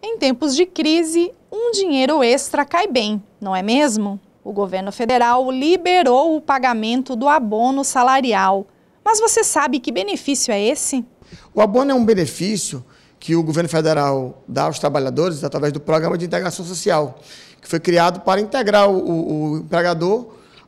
Em tempos de crise, um dinheiro extra cai bem, não é mesmo? O governo federal liberou o pagamento do abono salarial. Mas você sabe que benefício é esse? O abono é um benefício que o governo federal dá aos trabalhadores através do Programa de Integração Social, que foi criado para integrar o, o empregador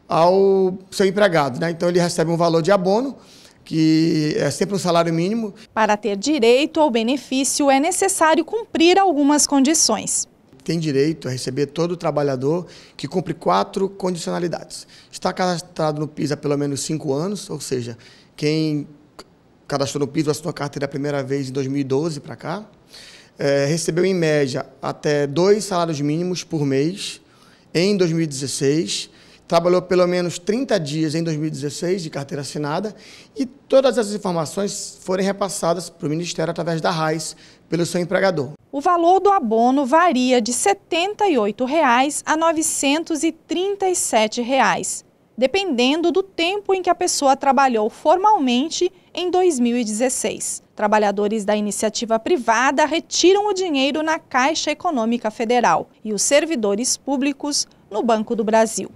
ao seu empregado. Né? Então, ele recebe um valor de abono que é sempre um salário mínimo. Para ter direito ao benefício, é necessário cumprir algumas condições. Tem direito a receber todo trabalhador que cumpre quatro condicionalidades. Está cadastrado no PIS há pelo menos cinco anos, ou seja, quem cadastrou no PIS ou assinou a carteira a primeira vez em 2012 para cá. É, recebeu em média até dois salários mínimos por mês em 2016 trabalhou pelo menos 30 dias em 2016 de carteira assinada e todas essas informações foram repassadas para o Ministério através da RAIS pelo seu empregador. O valor do abono varia de R$ 78,00 a R$ 937,00, dependendo do tempo em que a pessoa trabalhou formalmente em 2016. Trabalhadores da iniciativa privada retiram o dinheiro na Caixa Econômica Federal e os servidores públicos no Banco do Brasil.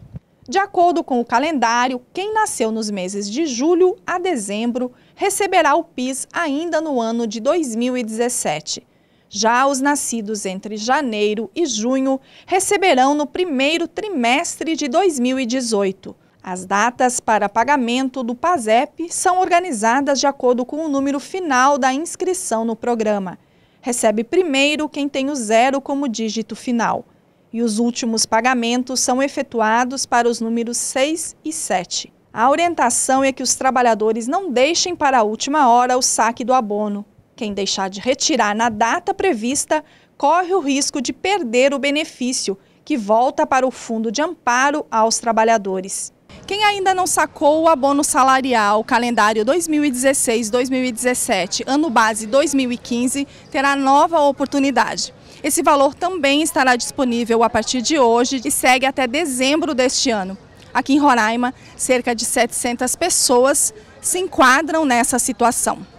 De acordo com o calendário, quem nasceu nos meses de julho a dezembro receberá o PIS ainda no ano de 2017. Já os nascidos entre janeiro e junho receberão no primeiro trimestre de 2018. As datas para pagamento do PASEP são organizadas de acordo com o número final da inscrição no programa. Recebe primeiro quem tem o zero como dígito final e os últimos pagamentos são efetuados para os números 6 e 7. A orientação é que os trabalhadores não deixem para a última hora o saque do abono. Quem deixar de retirar na data prevista corre o risco de perder o benefício, que volta para o Fundo de Amparo aos Trabalhadores. Quem ainda não sacou o abono salarial, calendário 2016-2017, ano base 2015, terá nova oportunidade. Esse valor também estará disponível a partir de hoje e segue até dezembro deste ano. Aqui em Roraima, cerca de 700 pessoas se enquadram nessa situação.